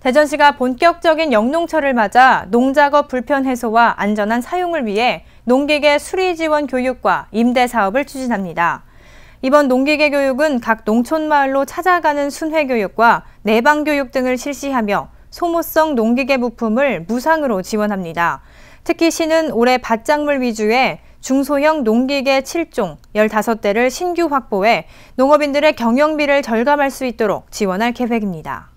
대전시가 본격적인 영농철을 맞아 농작업 불편 해소와 안전한 사용을 위해 농기계 수리 지원 교육과 임대 사업을 추진합니다. 이번 농기계 교육은 각 농촌 마을로 찾아가는 순회 교육과 내방 교육 등을 실시하며 소모성 농기계 부품을 무상으로 지원합니다. 특히 시는 올해 밭작물 위주의 중소형 농기계 7종 15대를 신규 확보해 농업인들의 경영비를 절감할 수 있도록 지원할 계획입니다.